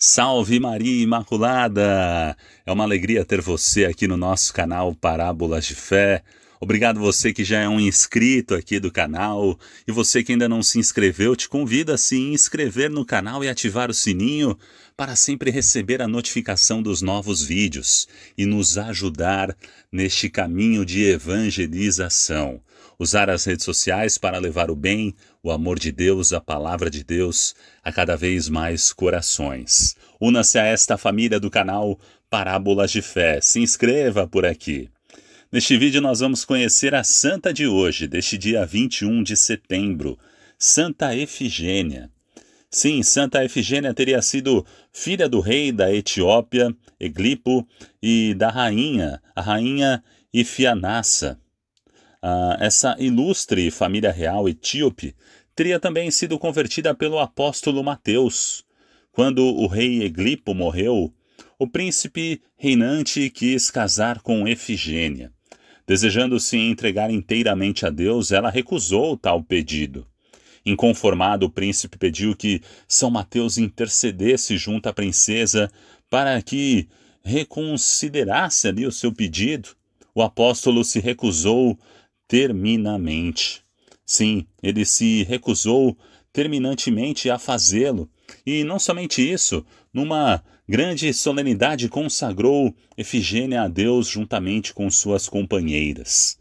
Salve Maria Imaculada! É uma alegria ter você aqui no nosso canal Parábolas de Fé. Obrigado você que já é um inscrito aqui do canal e você que ainda não se inscreveu, te convido a se inscrever no canal e ativar o sininho para sempre receber a notificação dos novos vídeos e nos ajudar neste caminho de evangelização. Usar as redes sociais para levar o bem, o amor de Deus, a palavra de Deus a cada vez mais corações. Una-se a esta família do canal Parábolas de Fé. Se inscreva por aqui. Neste vídeo nós vamos conhecer a santa de hoje, deste dia 21 de setembro, Santa Efigênia. Sim, Santa Efigênia teria sido filha do rei da Etiópia, Eglipo, e da rainha, a rainha Ifianassa. Ah, essa ilustre família real etíope teria também sido convertida pelo apóstolo Mateus. Quando o rei Eglipo morreu, o príncipe reinante quis casar com Efigênia. Desejando se entregar inteiramente a Deus, ela recusou tal pedido. Inconformado, o príncipe pediu que São Mateus intercedesse junto à princesa para que reconsiderasse ali o seu pedido. O apóstolo se recusou terminamente. Sim, ele se recusou terminantemente a fazê-lo. E não somente isso, numa grande solenidade consagrou Efigênia a Deus juntamente com suas companheiras.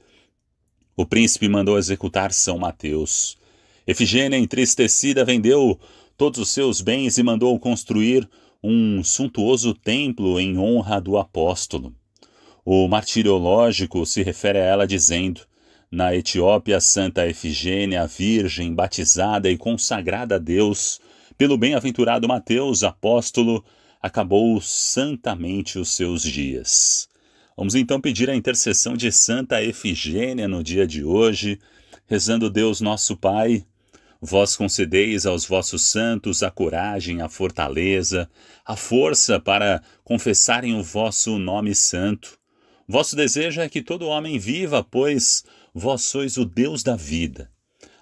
O príncipe mandou executar São Mateus. Efigênia, entristecida, vendeu todos os seus bens e mandou construir um suntuoso templo em honra do apóstolo. O martiriológico se refere a ela dizendo: Na Etiópia, Santa Efigênia, virgem, batizada e consagrada a Deus, pelo bem-aventurado Mateus, apóstolo, acabou santamente os seus dias. Vamos então pedir a intercessão de Santa Efigênia no dia de hoje, rezando Deus nosso Pai. Vós concedeis aos vossos santos a coragem, a fortaleza, a força para confessarem o vosso nome santo. Vosso desejo é que todo homem viva, pois vós sois o Deus da vida.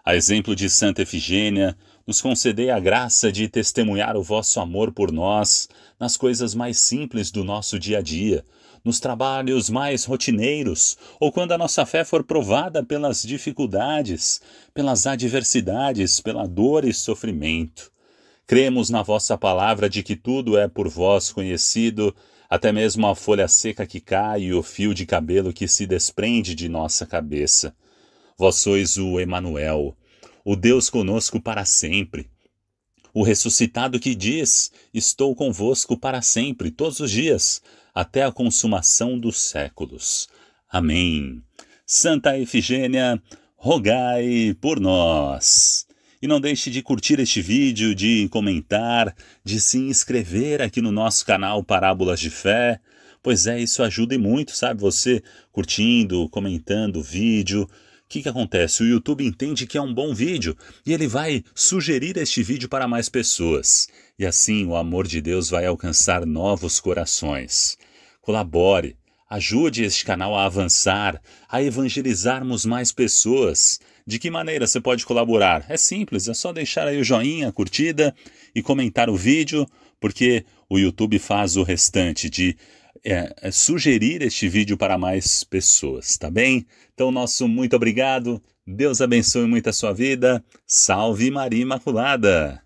A exemplo de Santa Efigênia, nos concedei a graça de testemunhar o vosso amor por nós nas coisas mais simples do nosso dia a dia, nos trabalhos mais rotineiros, ou quando a nossa fé for provada pelas dificuldades, pelas adversidades, pela dor e sofrimento. Cremos na vossa palavra de que tudo é por vós conhecido, até mesmo a folha seca que cai e o fio de cabelo que se desprende de nossa cabeça. Vós sois o Emanuel, o Deus conosco para sempre. O ressuscitado que diz: Estou convosco para sempre, todos os dias, até a consumação dos séculos. Amém. Santa Efigênia, rogai por nós. E não deixe de curtir este vídeo, de comentar, de se inscrever aqui no nosso canal Parábolas de Fé. Pois é, isso ajuda e muito, sabe? Você curtindo, comentando o vídeo, o que, que acontece? O YouTube entende que é um bom vídeo e ele vai sugerir este vídeo para mais pessoas. E assim o amor de Deus vai alcançar novos corações. Colabore, ajude este canal a avançar, a evangelizarmos mais pessoas. De que maneira você pode colaborar? É simples, é só deixar aí o joinha, a curtida e comentar o vídeo, porque o YouTube faz o restante de é, é, sugerir este vídeo para mais pessoas, tá bem? Então, nosso muito obrigado. Deus abençoe muito a sua vida. Salve Maria Imaculada!